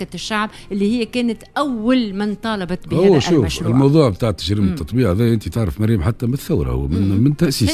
حركة الشعب اللي هي كانت أول من طالبت بهذا هو شوف المشروع الموضوع بتاع تجريم التطبيع هذا أنت تعرف مريم حتى من الثورة هو من, من تأسيس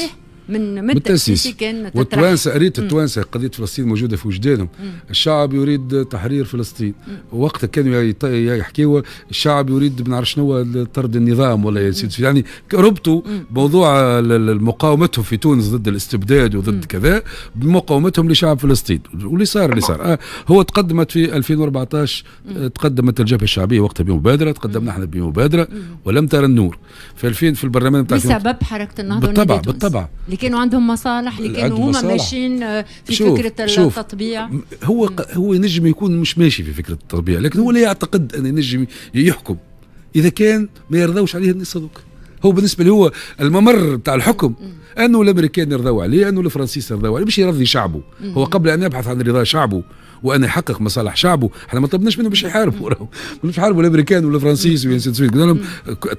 من من التاسيس كان والتوانسه قريت التوانسه قضيه فلسطين موجوده في وجدانهم الشعب يريد تحرير فلسطين وقتها كانوا يحكيوا الشعب يريد ما نعرف شنو طرد النظام ولا يعني ربطوا موضوع مقاومتهم في تونس ضد الاستبداد وضد كذا بمقاومتهم لشعب فلسطين واللي صار اللي صار آه، هو تقدمت في 2014 آه، تقدمت الجبهه الشعبيه وقتها بمبادره تقدمنا احنا بمبادره ولم ترى النور في 2000 في البرلمان بتاع بسبب حركه النهضه بالطبع بالطبع اللي كانوا عندهم مصالح اللي كانوا هما ماشيين آه، في شوف فكره شوف التطبيع هو هو نجم يكون مش ماشي في فكره التطبيع لكن هو لا يعتقد ان نجم يحكم اذا كان ما يرضوش عليه الناس هذوك هو بالنسبه له هو الممر بتاع الحكم انه الامريكان يرضوا عليه انه الفرنسيس يرضوا عليه مش يرضي شعبه هو قبل ان يبحث عن رضا شعبه وان يحقق مصالح شعبه احنا ما طلبناش منه باش يحاربوا راهو ما يحاربوا الامريكان ولا الفرنسيس قلنا لهم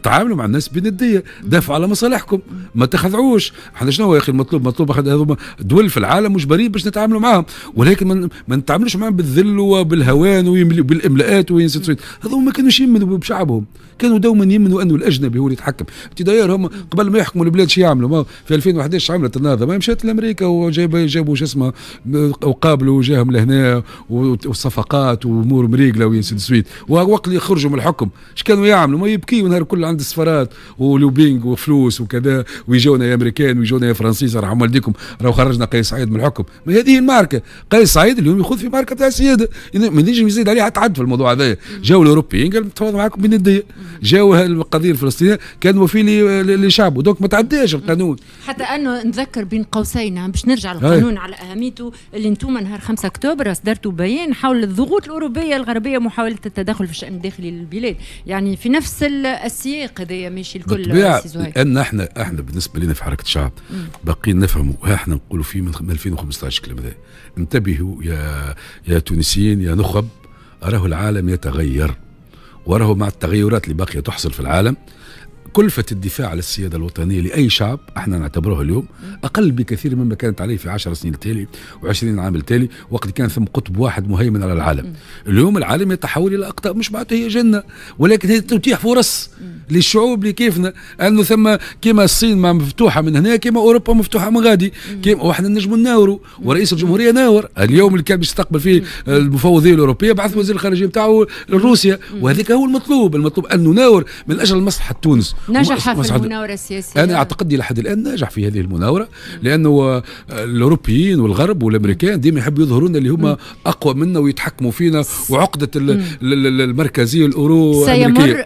تعاملوا مع الناس بنديه دافعوا على مصالحكم ما تخضعوش احنا شنو هو يا اخي المطلوب مطلوب هذوما دول في العالم مجبرين باش نتعاملوا معاهم ولكن ما نتعاملوش معاهم بالذل وبالهوان وبالاملاءات وين هذوما ما كانوش يمنوا بشعبهم كانوا دوما يمنوا انه الاجنبي هو اللي يتحكم ابتدايا هم قبل ما يحكموا البلاد شو يعملوا ما في 2011 عملت النهضه ما مشات لامريكا وجابوا جابوا شو اسمه وقابلوا وجاهم لهنا وصفقات وامور مريقله وينسد سويت ووقت اللي يخرجوا من الحكم اش كانوا يعملوا ما يبكيوا نهار كل عند السفارات ولوبينغ وفلوس وكذا ويجونا يا امريكان ويجونا يا فرنسيس راهم والديكم راهو خرجنا قيس سعيد من الحكم ما هذه الماركه قيس سعيد اليوم يخوض في ماركه تاع السياده ما نجم يزيد عليها حتى في الموضوع هذا جاو الاوروبيين قال نتفاوض معاكم بين يدي جاو القضيه الفلسطينيه كان وفي لشعبه دونك ما تعداش القانون حتى انه نذكر بين قوسين باش نرجع للقانون على اهميته اللي انتم نهار 5 اكتوبر اصدرت وبيان حول الضغوط الأوروبية الغربية محاولة التدخل في الشأن الداخلي للبلاد يعني في نفس السياق هذا ماشي الكل لأن احنا احنا بالنسبة لنا في حركة الشعب باقيين نفهموا احنا نقولوا فيه من 2015 الكلام هذا انتبهوا يا يا تونسيين يا نخب راهو العالم يتغير وراه مع التغيرات اللي باقيه تحصل في العالم كلفة الدفاع على السيادة الوطنية لأي شعب احنا نعتبره اليوم أقل بكثير مما كانت عليه في 10 سنين التالي و20 عام التالي وقت كان ثم قطب واحد مهيمن على العالم اليوم العالم يتحول إلى أقطاب مش معناته هي جنة ولكن هي تتيح فرص للشعوب لكيفنا أنه ثم كما الصين ما مفتوحة من هنا كما أوروبا مفتوحة من غادي كما وإحنا نجم ناوروا ورئيس الجمهورية ناور اليوم اللي كان يستقبل فيه المفوضية الأوروبية بعث وزير الخارجية بتاعه لروسيا وهذاك هو المطلوب المطلوب أنه ناور من أجل مصلحة تونس نجح في المناوره السياسيه انا اعتقد الى حد الان ناجح في هذه المناوره لانه آه، الاوروبيين والغرب والامريكان ديما يحبوا يظهرون اللي هما اقوى منا ويتحكموا فينا وعقده المركزيه الاورو سيمر